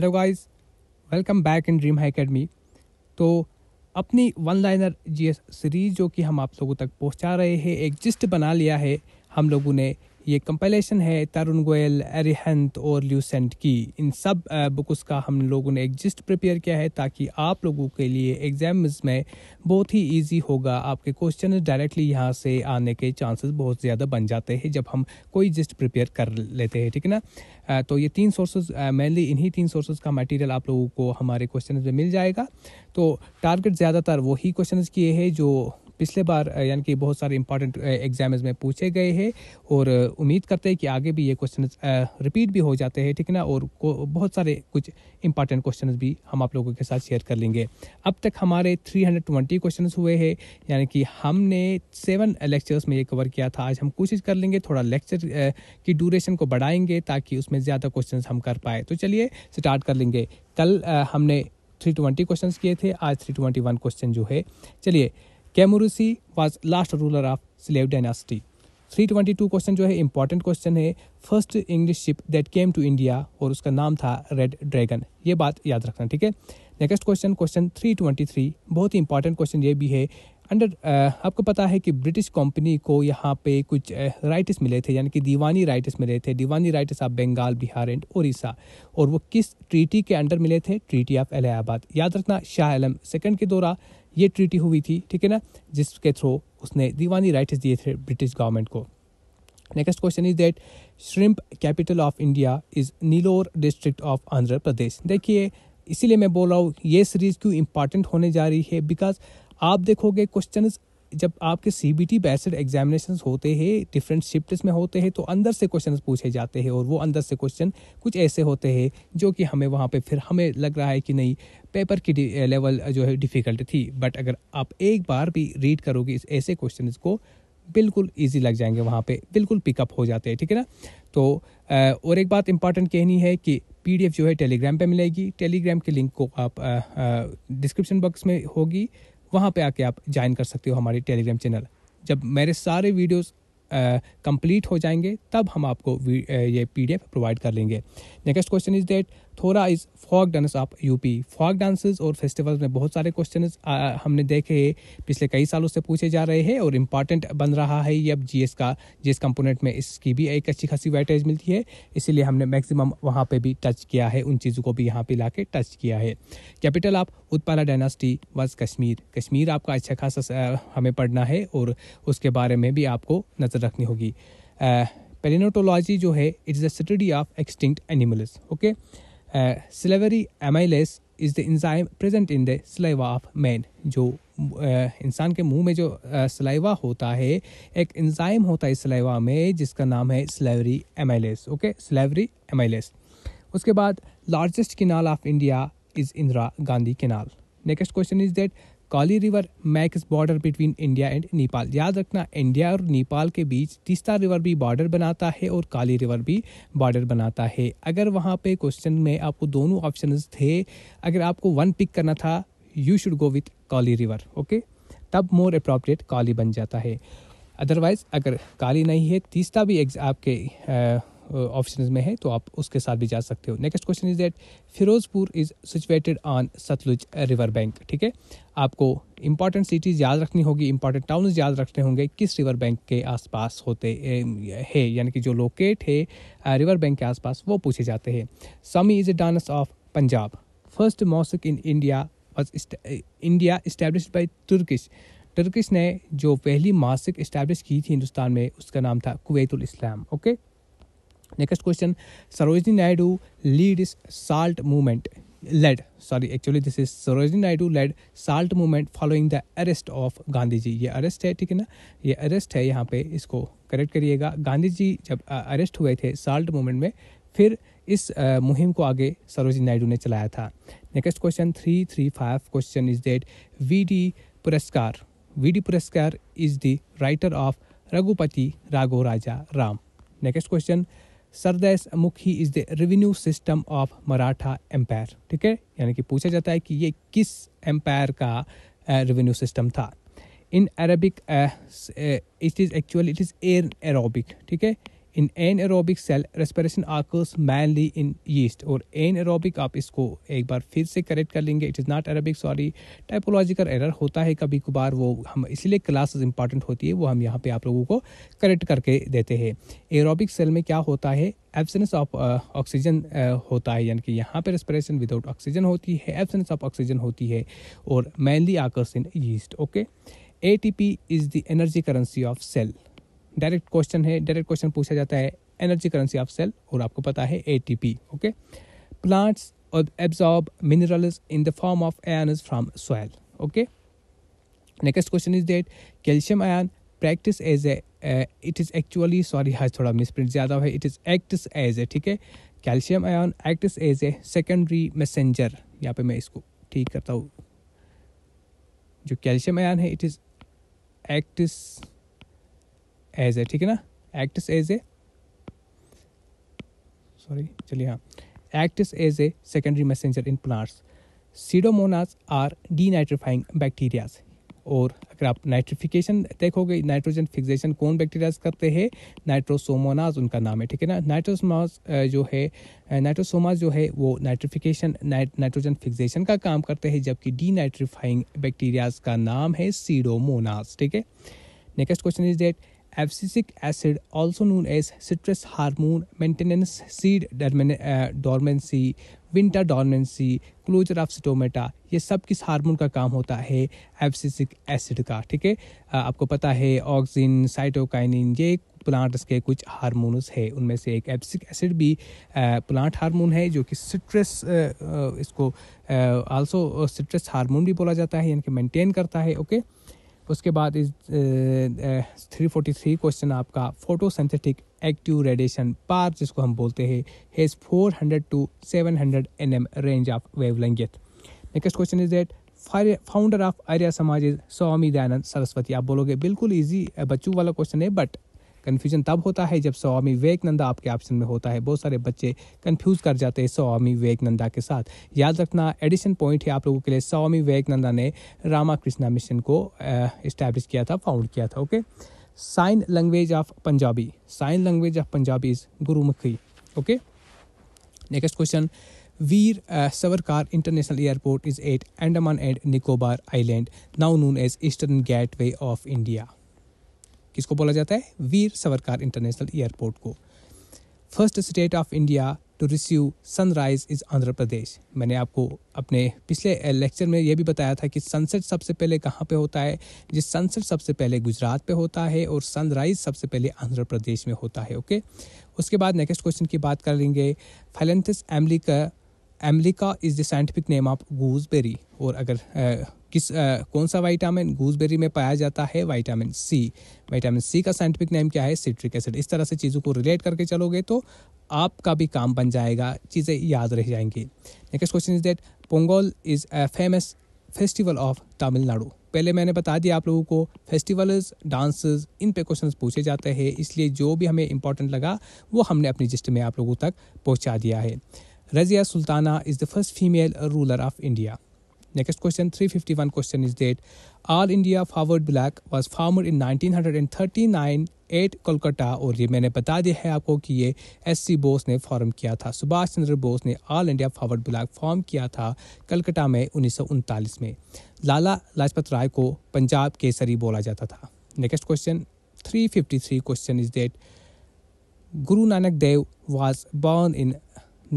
Hello guys welcome back in dream high academy तो अपनी one liner GS series जो कि हम आप लोगों तक पहुंचा रहे हैं एक जिस्ट बना लिया है हम लोगों ने ये कंपाइलेशन है तरुण गोयल एरिहंत और ल्यूसेंट की इन सब बुक्स का हम लोगों ने एग्जिस्ट प्रिपेयर किया है ताकि आप लोगों के लिए एग्जाम्स में बहुत ही ईजी होगा आपके क्वेश्चन डायरेक्टली यहाँ से आने के चांसेस बहुत ज़्यादा बन जाते हैं जब हम कोई जिस्ट प्रिपेयर कर लेते हैं ठीक है ना तो ये तीन सोर्सेज मेनली इन्हीं तीन सोर्सेज का मटेरियल आप लोगों को हमारे क्वेश्चन में मिल जाएगा तो टारगेट ज़्यादातर वही क्वेश्चन किए हैं जो पिछले बार यानी कि बहुत सारे इंपॉर्टेंट एग्जाम में पूछे गए हैं और उम्मीद करते हैं कि आगे भी ये क्वेश्चन रिपीट भी हो जाते हैं ठीक है ना और बहुत सारे कुछ इंपॉर्टेंट क्वेश्चन भी हम आप लोगों के साथ शेयर कर लेंगे अब तक हमारे 320 क्वेश्चन हुए हैं यानी कि हमने सेवन लेक्चर्स में ये कवर किया था आज हम कोशिश कर लेंगे थोड़ा लेक्चर की ड्यूरेशन को बढ़ाएंगे ताकि उसमें ज़्यादा क्वेश्चन हम कर पाए तो चलिए स्टार्ट कर लेंगे कल हमने थ्री ट्वेंटी क्वेश्चन किए थे आज थ्री ट्वेंटी वन क्वेश्चन जो है चलिए कैमरूसी was last ruler of slave dynasty 322 question जो है इंपॉर्टेंट क्वेश्चन है first English ship that came to India और उसका नाम था रेड ड्रैगन ये बात याद रखना ठीक है नेक्स्ट क्वेश्चन क्वेश्चन 323 बहुत ही इंपॉर्टेंट क्वेश्चन ये भी है अंडर आपको पता है कि ब्रिटिश कंपनी को यहाँ पे कुछ राइट्स मिले थे यानी कि दीवानी राइट्स मिले थे diwani rights of Bengal Bihar and Orissa और वो किस ट्रीटी के अंडर मिले थे ट्रीटी ऑफ इलाहाबाद याद रखना शाह आलम सेकंड के दौरान ये ट्रीटी हुई थी ठीक है ना जिसके थ्रू उसने दीवानी राइट्स दिए थे ब्रिटिश गवर्नमेंट को next question is that shrimp capital of India is Nellore district of Andhra Pradesh देखिए इसीलिए मैं बोल रहा हूँ ये सीरीज क्यों इंपॉर्टेंट होने जा रही है बिकॉज आप देखोगे क्वेश्चन जब आपके C B T based examination होते हैं डिफरेंट शिफ्ट में होते हैं तो अंदर से क्वेश्चन पूछे जाते हैं और वो अंदर से क्वेश्चन कुछ ऐसे होते हैं जो कि हमें वहाँ पे फिर हमें लग रहा है कि नहीं पेपर की लेवल जो है डिफ़िकल्ट थी बट अगर आप एक बार भी रीड करोगे इस ऐसे क्वेश्चन को बिल्कुल ईजी लग जाएंगे वहाँ पर बिल्कुल पिकअप हो जाते हैं ठीक है ना तो और एक बात इंपॉर्टेंट कहनी है कि पीडीएफ जो है टेलीग्राम पे मिलेगी टेलीग्राम के लिंक को आप डिस्क्रिप्शन बॉक्स में होगी वहाँ पर आके आप ज्वाइन कर सकते हो हमारे टेलीग्राम चैनल जब मेरे सारे वीडियोस कंप्लीट हो जाएंगे तब हम आपको ये पीडीएफ प्रोवाइड कर लेंगे next question is that Thoda is folk dance of UP folk dances और फेस्टिवल्स में बहुत सारे क्वेश्चन हमने देखे पिछले कई सालों से पूछे जा रहे हैं और इम्पॉर्टेंट बन रहा है ये अब जी का जी कंपोनेंट में इसकी भी एक अच्छी खासी वेटेज मिलती है इसीलिए हमने मैक्सिमम वहाँ पर भी टच किया है उन चीज़ों को भी यहाँ पर ला टच किया है कैपिटल ऑफ उत्पाला डायनास्टी वज कश्मीर कश्मीर आपका अच्छा खासा हमें पढ़ना है और उसके बारे में भी आपको नज़र रखनी होगी पेलिनोटोलॉजी जो है it's the study of extinct animals okay salivary amylase is the enzyme present in the saliva of man जो uh, इंसान के मुंह में जो सलाइवा uh, होता है एक इंजाइम होता है सलाइवा में जिसका नाम है salivary amylase okay salivary amylase उसके बाद largest canal of India is Indira Gandhi canal next question is that Kali river makes border between India and Nepal याद रखना इंडिया और नेपाल के बीच तीस्ता रिवर भी बॉर्डर बनाता है और काली रिवर भी बॉर्डर बनाता है अगर वहाँ पे क्वेश्चन में आपको दोनों ऑप्शन थे अगर आपको वन पिक करना था you should go with Kali river okay तब मोर अप्रोप्रिएट काली बन जाता है अदरवाइज़ अगर काली नहीं है तीस्ता भी आपके ऑप्शन में है तो आप उसके साथ भी जा सकते हो next question is that Firozpur is situated on Sutlej river bank ठीक है आपको इंपॉर्टेंट सिटीज़ याद रखनी होगी इंपॉर्टेंट टाउन याद रखने होंगे किस रिवर बैंक के आसपास होते हैं यानी कि जो लोकेट है रिवर बैंक के आसपास वो पूछे जाते हैं Sammi is a dance of Punjab first mosque in India was India establish by Turkish Turkish ने जो पहली मासिक इस्टेब्लिश की थी हिंदुस्तान में उसका नाम था Quwwatul Islam okay next question Sarojini Naidu lead is salt movement led sorry actually this is Sarojini Naidu led salt movement following the arrest of Gandhi ji ये अरेस्ट है ठीक है ना ये अरेस्ट है यहाँ पे इसको करेक्ट करिएगा गांधी जी जब अरेस्ट हुए थे साल्ट मूवमेंट में फिर इस मुहिम को आगे सरोजनी नायडू ने चलाया था next question three three five question is that V D Paluskar V D Paluskar is the writer of Raghupati Raghav Raja Ram next question Sardeshmukhi is the revenue system of Maratha empire ठीक है यानी कि पूछा जाता है कि ये किस एम्पायर का रेवेन्यू सिस्टम था in aerobic it is actually it is air aerobic ठीक है in anaerobic cell respiration occurs mainly in yeast और एनएरोबिक आप इसको एक बार फिर से करेक्ट कर लेंगे it is not aerobic sorry typological error होता है कभी कभार वो हम इसलिए क्लासेस इंपॉर्टेंट होती है वो हम यहाँ पे आप लोगों को करेक्ट करके देते हैं एरोबिक सेल में क्या होता है एब्सेंस ऑफ ऑक्सीजन होता है यानी कि यहाँ पर रेस्परेशन विदाउट ऑक्सीजन होती है एब्सेंस ऑफ ऑक्सीजन होती है और mainly occurs in yeast okay A T P is the energy currency of cell direct question है डायरेक्ट क्वेश्चन पूछा जाता है एनर्जी करेंसी ऑफ सेल और आपको पता है ए ओके प्लांट्स और absorb minerals in the form of an from soil okay next question is that calcium ion practice as a it is actually sorry आज थोड़ा मिसप्रिंट ज़्यादा है it is acts as a ठीक है calcium ion acts as a secondary messenger यहाँ पे मैं इसको ठीक करता हूँ जो कैल्शियम आयन है it is acts as a ठीक है ना एक्ट्स एज ए सॉरी चलिए हाँ acts as a secondary messenger in plants pseudomonas are the nitrifying bacterias और अगर आप नाइट्रिफिकेशन देखोगे नाइट्रोजन फिक्सेशन कौन बैक्टीरियाज करते हैं नाइट्रोसोमोनाज उनका नाम है ठीक है ना नाइट्रोसोमाज जो है नाइट्रोसोमाज जो है वो नाइट्रिफिकेशन नाइट्रोजन फिक्सेशन का काम करते हैं जबकि डी नाइट्रीफाइंग बैक्टीरियाज का नाम है सीडोमोनाज ठीक है next question is that abscisic acid also known as stress hormone maintenance seed dormancy winter dormancy closure of stomata ये सब किस हार्मोन का काम होता है एफसिसिक एसिड का ठीक है आपको पता है ऑक्सिन साइटोकाइनिन ये प्लांट्स के कुछ हारमोनस है उनमें से एक एफसिक एसिड भी प्लांट हार्मोन है जो कि सिट्रस इसको आल्सो सिट्रस हार्मोन भी बोला जाता है यानी कि मेंटेन करता है ओके okay? उसके बाद इस थ्री फोर्टी थ्री क्वेश्चन आपका फोटोसेंथेटिक एक्टिव रेडिएशन पार जिसको हम बोलते हैं has four hundred to seven hundred N M range of wavelength next question is that founder of Arya Samaj is स्वामी दयानंद सरस्वती आप बोलोगे बिल्कुल ईजी बच्चों वाला क्वेश्चन है बट कन्फ्यूजन तब होता है जब स्वामी विवेकनंदा आपके ऑप्शन में होता है बहुत सारे बच्चे कन्फ्यूज कर जाते हैं स्वामी विवेकनंदा के साथ याद रखना एडिशन पॉइंट है आप लोगों के लिए स्वामी विवेकनंदा ने रामाकृष्णा मिशन को इस्टेब्लिश किया था फाउंड किया था okay sign language of Punjabi sign language of Punjabi is Gurmukhi okay next question Veer Savarkar international airport is at Andaman and Nicobar island now known as eastern gateway of India किसको बोला जाता है वीर सवरकार इंटरनेशनल एयरपोर्ट को first state of India to receive sunrise is Andhra Pradesh मैंने आपको अपने पिछले lecture में यह भी बताया था कि सनसेट सबसे पहले कहाँ पे होता है जिस सनसेट सबसे पहले गुजरात पे होता है और सनराइज सबसे पहले आंध्र प्रदेश में होता है ओके उसके बाद नेक्स्ट क्वेश्चन की बात कर लेंगे फैलेंथिस एमली का emblica is the scientific name of gooseberry और अगर आ, किस आ, कौन सा वाइटामिन गूजबेरी में पाया जाता है वाइटामिन सी वाइटामिन सी का साइंटिफिक नेम क्या है सिट्रिक एसिड इस तरह से चीज़ों को रिलेट करके चलोगे तो आपका भी काम बन जाएगा चीज़ें याद रह जाएंगी next question is that Pongal is a famous festival of Tamil Nadu पहले मैंने बता दिया आप लोगों को फेस्टिवल्स डांसेस इन पे क्वेश्चंस पूछे जाते हैं इसलिए जो भी हमें इंपॉर्टेंट लगा वो हमने अपनी जिस्ट में आप लोगों तक पहुंचा दिया है Razia Sultana is the first female ruler of India. Next question 351 question is that All India Forward Black was formed in 1939 at Kolkata और ये मैंने बता दिया है आपको कि ये एस सी बोस ने फॉर्म किया था सुभाष चंद्र बोस ने all India forward black form किया था कलकत्ता में उन्नीस में लाला लाजपत राय को पंजाब केसरी बोला जाता था next question 353 question is that Guru Nanak Dev was born in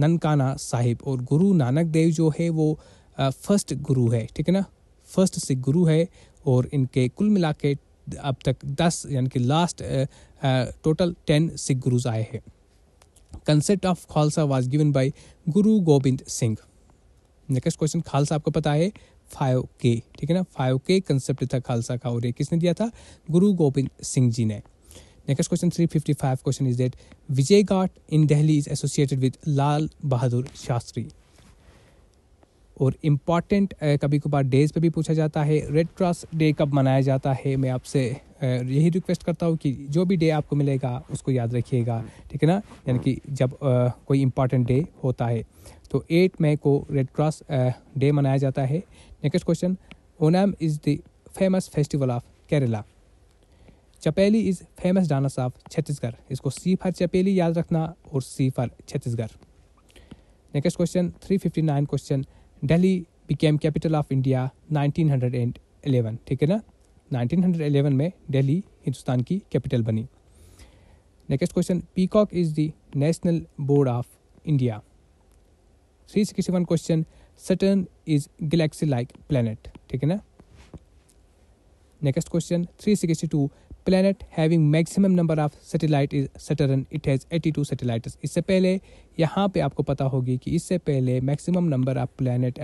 Nankana Sahib और गुरु नानक देव जो है वो फर्स्ट गुरु है ठीक है ना फर्स्ट सिख गुरु है और इनके कुल मिला के अब तक दस यानी कि last total ten Sikh gurus आए हैं concept of Khalsa was given by Guru Gobind Singh next question Khalsa आपको पता है फाइव के ठीक है ना फाइव के कंसेप्ट था खालसा का और ये किसने दिया था गुरु गोविंद सिंह जी ने Next question 355 question is that Vijay Ghat in Delhi is associated with Lal Bahadur Shastri. और इम्पॉर्टेंट कभी कभार डेज पे भी पूछा जाता है रेड क्रॉस डे कब मनाया जाता है मैं आपसे यही रिक्वेस्ट करता हूँ कि जो भी डे आपको मिलेगा उसको याद रखिएगा ठीक है ना यानी कि जब आ, कोई इम्पॉर्टेंट डे होता है तो एट मई को रेड क्रॉस डे मनाया जाता है next question Onam is the famous festival of Kerala Chapeli is famous dance of Chhattisgarh इसको सी फॉर चपेली याद रखना और C for Chhattisgarh next question nine question Delhi became capital of India eleven ठीक है ना नाइनटीन हंड्रेड एलेवन में डेली हिंदुस्तान की कैपिटल बनी next question peacock is the national bird of India three sixty one question Saturn is galaxy like planet ठीक है ना next question two planet having maximum number of satellite is Saturn it has eighty two satellites इससे पहले यहाँ पर आपको पता होगी कि इससे पहले maximum number of planet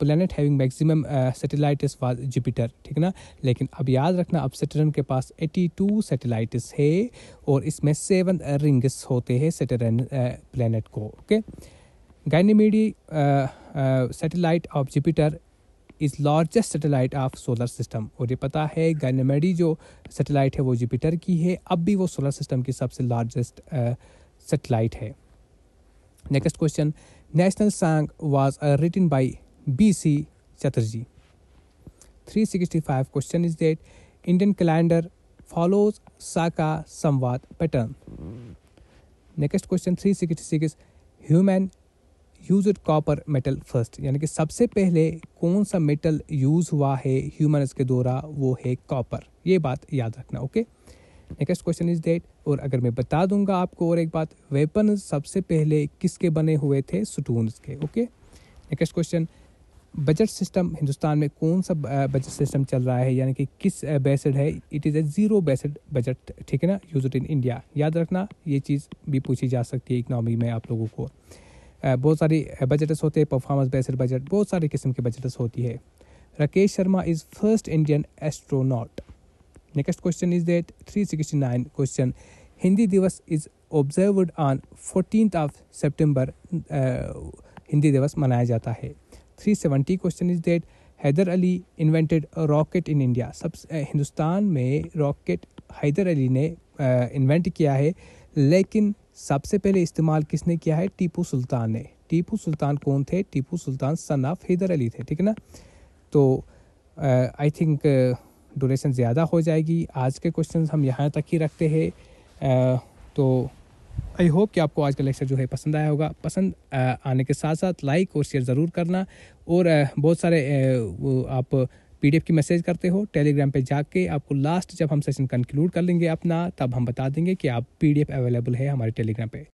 planet having maximum satellites was Jupiter ठीक ना लेकिन अब याद रखना अब सेटरन के पास एटी टू सेटेलाइट्स है और इसमें सेवन रिंग्स होते हैं सेटरन प्लानट uh, को okay Ganymede satellite of Jupiter is largest satellite of solar system और ये पता है गाइनामेडी जो सेटेलाइट है वो जुपिटर की है अब भी वो सोलर सिस्टम की सबसे लार्जेस्ट सेटेलाइट है next question national song was written by B C Chatterjee is question Indian calendar follows Saka Samvat pattern next question three sixty six human use copper metal first यानी कि सबसे पहले कौन सा मेटल यूज़ हुआ है ह्यूमन के द्वारा वो है कॉपर ये बात याद रखना okay next question is date और अगर मैं बता दूंगा आपको और एक बात वेपन सबसे पहले किसके बने हुए थे सुटून के okay next question budget system Hindustan में कौन सा बजट सिस्टम चल रहा है यानी कि किस बेसड है it is a zero based budget ठीक है ना यूज इन इंडिया याद रखना ये चीज़ भी पूछी जा सकती है इकनॉमी में आप लोगों को बहुत सारी बजट्स होते हैं परफॉर्मेंस बेस्ड बजट बहुत सारी किस्म के बजट्स होती है Rakesh Sharma is first Indian astronaut next question is that nine question Hindi Diwas is observed on fourteen of September Hindi Diwas मनाया जाता है three seventy question is that Hyder Ali invented rocket in India सब हिंदुस्तान में रॉकेट हैदर अली ने इन्वेंट किया है लेकिन सबसे पहले इस्तेमाल किसने किया है टीपू सुल्तान ने टीपू सुल्तान कौन थे टीपू सुल्तान सन ऑफ हैदर अली थे ठीक है ना तो आई थिंक ड्यूरेशन ज़्यादा हो जाएगी आज के क्वेश्चन हम यहाँ तक ही रखते हैं तो आई होप कि आपको आज का लेक्चर जो है पसंद आया होगा पसंद आने के साथ साथ लाइक और शेयर ज़रूर करना और बहुत सारे आप पीडीएफ की मैसेज करते हो टेलीग्राम पे जाके आपको लास्ट जब हम सेशन कंक्लूड कर लेंगे अपना तब हम बता देंगे कि आप पीडीएफ अवेलेबल है हमारे टेलीग्राम पे